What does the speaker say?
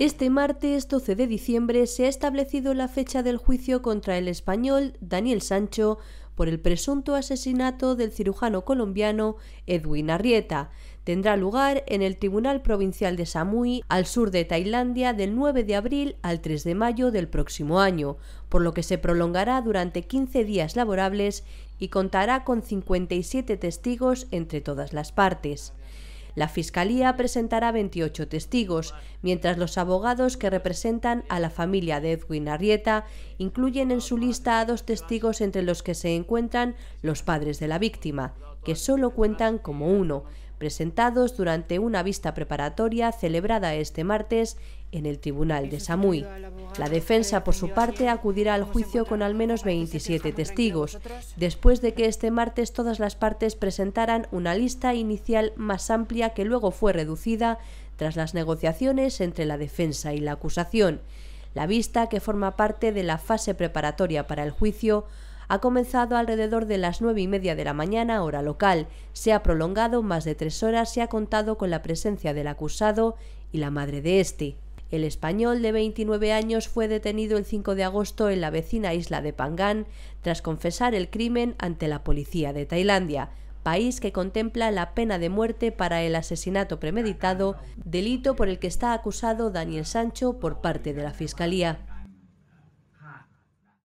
Este martes 12 de diciembre se ha establecido la fecha del juicio contra el español Daniel Sancho por el presunto asesinato del cirujano colombiano Edwin Arrieta. Tendrá lugar en el Tribunal Provincial de Samui, al sur de Tailandia, del 9 de abril al 3 de mayo del próximo año, por lo que se prolongará durante 15 días laborables y contará con 57 testigos entre todas las partes. La Fiscalía presentará 28 testigos, mientras los abogados que representan a la familia de Edwin Arrieta incluyen en su lista a dos testigos entre los que se encuentran los padres de la víctima, que solo cuentan como uno, presentados durante una vista preparatoria celebrada este martes en el Tribunal de Samui. La defensa, por su parte, acudirá al juicio con al menos 27 testigos, después de que este martes todas las partes presentaran una lista inicial más amplia que luego fue reducida tras las negociaciones entre la defensa y la acusación. La vista, que forma parte de la fase preparatoria para el juicio, ha comenzado alrededor de las 9 y media de la mañana hora local, se ha prolongado más de tres horas y ha contado con la presencia del acusado y la madre de este. El español de 29 años fue detenido el 5 de agosto en la vecina isla de Pangán tras confesar el crimen ante la policía de Tailandia, país que contempla la pena de muerte para el asesinato premeditado, delito por el que está acusado Daniel Sancho por parte de la Fiscalía.